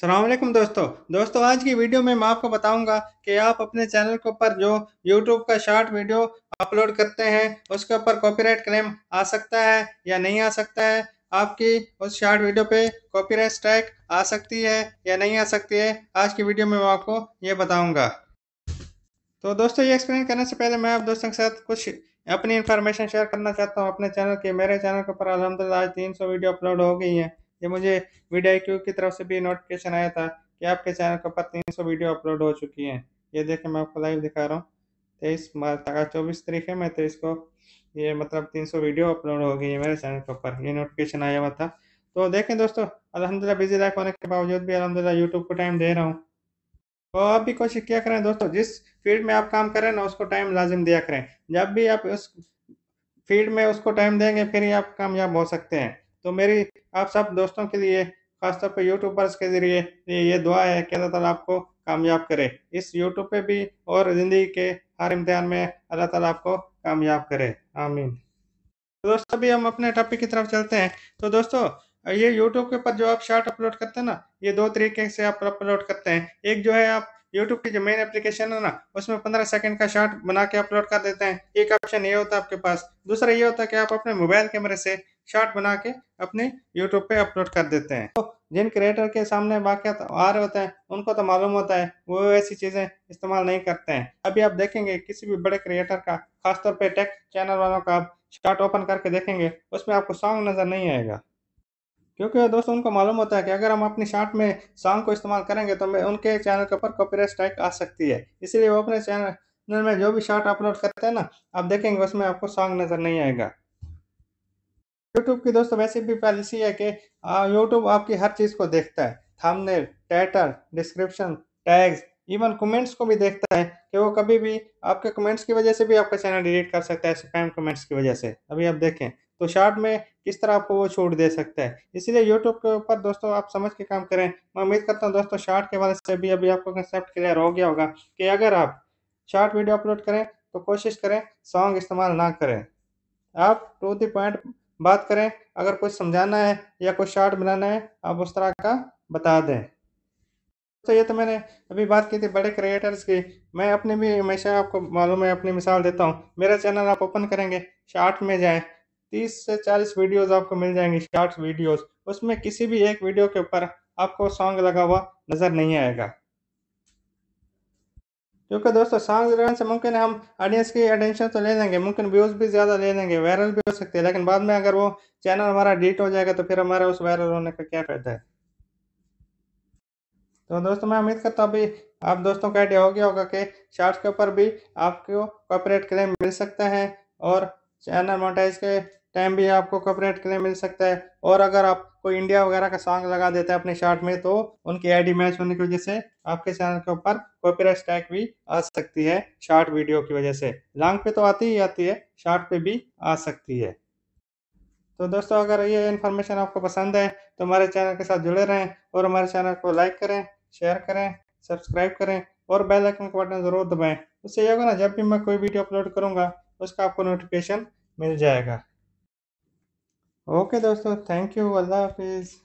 सलामकुम दोस्तों दोस्तों आज की वीडियो में मैं आपको बताऊंगा कि आप अपने चैनल के ऊपर जो यूट्यूब का शॉर्ट वीडियो अपलोड करते हैं उसके ऊपर कॉपीराइट क्लेम आ सकता है या नहीं आ सकता है आपकी उस शॉर्ट वीडियो पे कॉपीराइट स्ट्राइक आ सकती है या नहीं आ सकती है आज की वीडियो में मैं आपको ये बताऊँगा तो दोस्तों ये एक्सप्लेन करने से पहले मैं आप दोस्तों के साथ कुछ अपनी इन्फॉर्मेशन शेयर करना चाहता हूँ अपने चैनल की मेरे चैनल के ऊपर अलहमदिल्ला आज तीन वीडियो अपलोड हो गई हैं ये मुझे वीडियो क्यू की तरफ से भी नोटिफिकेशन आया था कि आपके चैनल के ऊपर तीन सौ वीडियो अपलोड हो चुकी हैं ये देखें मैं आपको लाइव दिखा रहा हूँ तेईस मार्च आज चौबीस तारीख है मैं तेईस तो को ये मतलब तीन सौ वीडियो अपलोड हो गई है मेरे चैनल के ऊपर ये नोटिफिकेशन आया हुआ था तो देखें दोस्तों अलहमदिल्ला बिजी लाइफ होने के बावजूद भी अलहमदिल्ला यूट्यूब को टाइम दे रहा हूँ तो आप भी कोशिश किया करें दोस्तों जिस फील्ड में आप काम करें ना उसको टाइम लाजिम दिया करें जब भी आप उस फील्ड में उसको टाइम देंगे फिर ही आप कामयाब हो सकते हैं तो मेरी आप सब दोस्तों के लिए खासतौर पर यूट्यूबर्स के जरिए ये दुआ है कि अल्लाह ताला आपको कामयाब करे इस यूट्यूब पे भी और ज़िंदगी के हर इम्तहान में अल्लाह ताला आपको कामयाब करे आमीन तो दोस्तों अभी हम अपने टॉपिक की तरफ चलते हैं तो दोस्तों ये यूट्यूब के ऊपर जो आप शॉर्ट अपलोड करते हैं ना ये दो तरीके से आप अपलोड करते हैं एक जो है आप यूट्यूब की जो मेन एप्लीकेशन है ना उसमें पंद्रह सेकंड का शॉर्ट बना के अपलोड कर देते हैं एक ऑप्शन ये होता है आपके पास दूसरा ये होता है कि आप अपने मोबाइल कैमरे से शॉर्ट बना के अपने यूट्यूब पे अपलोड कर देते हैं तो जिन क्रिएटर के सामने वाकत आ रहे होते हैं उनको तो मालूम होता है वो ऐसी चीज़ें इस्तेमाल नहीं करते हैं अभी आप देखेंगे किसी भी बड़े क्रिएटर का खासतौर पर टेक चैनल वालों का आप शॉर्ट ओपन करके देखेंगे उसमें आपको सॉन्ग नज़र नहीं आएगा क्योंकि दोस्तों उनको मालूम होता है कि अगर हम अपनी शार्ट में सॉन्ग को इस्तेमाल करेंगे तो मैं उनके चैनल के ऊपर कॉपीराइट स्ट्राइक आ सकती है इसीलिए वो अपने चैनल में जो भी शार्ट अपलोड करते हैं ना आप देखेंगे उसमें आपको सॉन्ग नज़र नहीं आएगा यूट्यूब की दोस्तों वैसे भी पॉलिसी है कि यूट्यूब आपकी हर चीज़ को देखता है thumbnail title description tags even comments को भी देखता है कि वो कभी भी आपके कमेंट्स की वजह से भी आपका चैनल डिलीट कर सकता है स्पैम कमेंट्स की वजह से अभी आप देखें तो शॉर्ट में किस तरह आपको वो छूट दे सकता है इसलिए यूट्यूब के ऊपर दोस्तों आप समझ के काम करें मैं उम्मीद करता हूँ दोस्तों शॉर्ट के वाले से भी अभी आपको कंसेप्ट क्लियर हो गया होगा कि अगर आप शॉर्ट वीडियो अपलोड करें तो कोशिश करें सॉन्ग इस्तेमाल ना करें आप टू द पॉइंट बात करें अगर कुछ समझाना है या कुछ शार्ट बनाना है आप उस तरह का बता दें तो ये तो मैंने अभी बात की थी बड़े क्रिएटर्स की मैं अपने भी हमेशा आपको मालूम है अपनी मिसाल देता हूँ मेरा चैनल आप ओपन करेंगे शार्ट में जाए तीस से चालीस वीडियोज आपको मिल जाएंगी शार्ट वीडियोज़ उसमें किसी भी एक वीडियो के ऊपर आपको सॉन्ग लगा हुआ नज़र नहीं आएगा क्योंकि दोस्तों सॉन्ग लगाने से मुमकिन है हम ऑडियंस की अटेंशन तो ले लेंगे मुमकिन व्यूज़ भी ज़्यादा ले लेंगे वायरल भी हो सकते हैं लेकिन बाद में अगर वो चैनल हमारा डिलीट हो जाएगा तो फिर हमारा उस वायरल होने का क्या फ़ायदा है तो दोस्तों मैं उम्मीद करता हूँ अभी आप दोस्तों का आइडिया हो गया होगा कि शार्ट्स के ऊपर भी आपको कॉपरेट क्लेम मिल सकता है और चैनल मोटाइज के टाइम भी आपको कॉपरेट के लिए मिल सकता है और अगर आप कोई इंडिया वगैरह का सॉन्ग लगा देते हैं अपने शॉर्ट में तो उनकी आईडी मैच होने की वजह से आपके चैनल के ऊपर कॉपीराइट स्टैक भी आ सकती है शॉर्ट वीडियो की वजह से लॉन्ग पे तो आती ही आती है शॉर्ट पे भी आ सकती है तो दोस्तों अगर ये इन्फॉर्मेशन आपको पसंद है तो हमारे चैनल के साथ जुड़े रहें और हमारे चैनल को लाइक करें शेयर करें सब्सक्राइब करें और बेल आइकन का बटन ज़रूर दबाएं उससे ये होगा ना जब भी मैं कोई वीडियो अपलोड करूंगा उसका आपको नोटिफिकेशन मिल जाएगा ओके दोस्तों थैंक यू अल्लाह हाफिज़